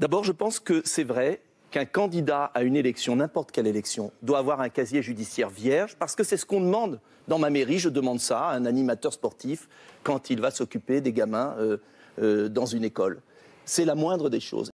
D'abord, je pense que c'est vrai qu'un candidat à une élection, n'importe quelle élection, doit avoir un casier judiciaire vierge, parce que c'est ce qu'on demande. Dans ma mairie, je demande ça à un animateur sportif quand il va s'occuper des gamins euh, euh, dans une école. C'est la moindre des choses.